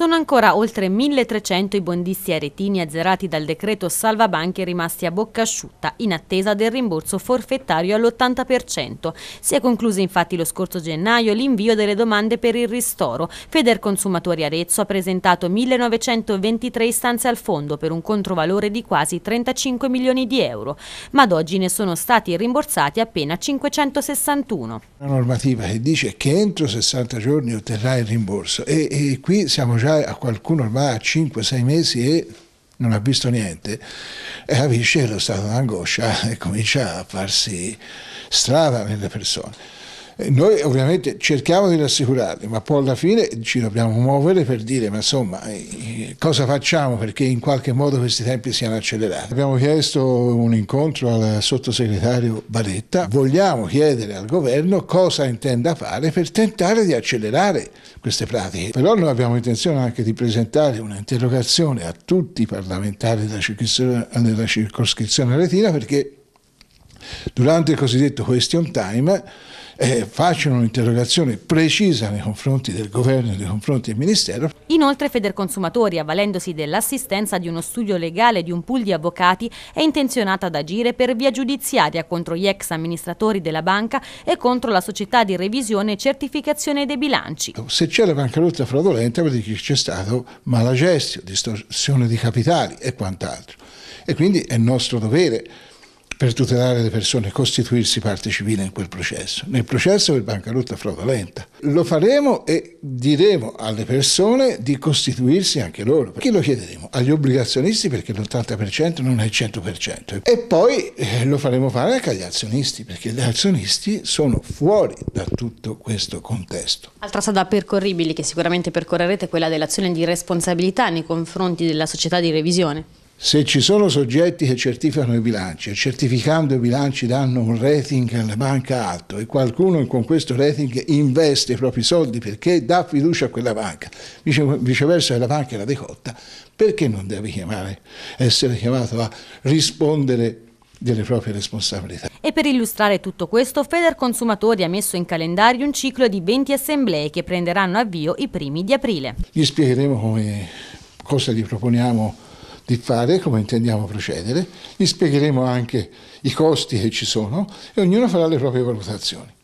Sono ancora oltre 1300 i bondisti aretini azzerati dal decreto salva banche rimasti a bocca asciutta in attesa del rimborso forfettario all'80%. Si è concluso infatti lo scorso gennaio l'invio delle domande per il ristoro. Feder Consumatori Arezzo ha presentato 1923 istanze al fondo per un controvalore di quasi 35 milioni di euro, ma ad oggi ne sono stati rimborsati appena 561. La normativa che dice che entro 60 giorni otterrà il rimborso e, e qui siamo già dirai a qualcuno ormai a 5-6 mesi e non ha visto niente, e capisce che lo stato d'angoscia e comincia a farsi strada nelle persone. Noi ovviamente cerchiamo di rassicurarli, ma poi alla fine ci dobbiamo muovere per dire ma insomma eh, cosa facciamo perché in qualche modo questi tempi siano accelerati. Abbiamo chiesto un incontro al sottosegretario Baretta, vogliamo chiedere al governo cosa intenda fare per tentare di accelerare queste pratiche. Però noi abbiamo intenzione anche di presentare un'interrogazione a tutti i parlamentari della circoscrizione, della circoscrizione retina perché durante il cosiddetto question time eh, facciano un'interrogazione precisa nei confronti del governo e nei confronti del Ministero. Inoltre Federconsumatori, avvalendosi dell'assistenza di uno studio legale di un pool di avvocati, è intenzionata ad agire per via giudiziaria contro gli ex amministratori della banca e contro la società di revisione e certificazione dei bilanci. Se c'è la bancarotta fraudolenta vuol dire che c'è stato malagestio, distorsione di capitali e quant'altro. E quindi è nostro dovere per tutelare le persone, costituirsi parte civile in quel processo, nel processo per bancarotta fraudolenta. Lo faremo e diremo alle persone di costituirsi anche loro. Chi lo chiederemo? Agli obbligazionisti perché l'80% non è il 100%. E poi eh, lo faremo fare anche agli azionisti perché gli azionisti sono fuori da tutto questo contesto. Altra strada percorribile che sicuramente percorrerete è quella dell'azione di responsabilità nei confronti della società di revisione se ci sono soggetti che certificano i bilanci e certificando i bilanci danno un rating alla banca alto e qualcuno con questo rating investe i propri soldi perché dà fiducia a quella banca, viceversa la banca è la decotta, perché non deve chiamare, essere chiamato a rispondere delle proprie responsabilità. E per illustrare tutto questo, Feder Consumatori ha messo in calendario un ciclo di 20 assemblee che prenderanno avvio i primi di aprile. Gli spiegheremo come, cosa gli proponiamo di fare, come intendiamo procedere, gli spiegheremo anche i costi che ci sono e ognuno farà le proprie valutazioni.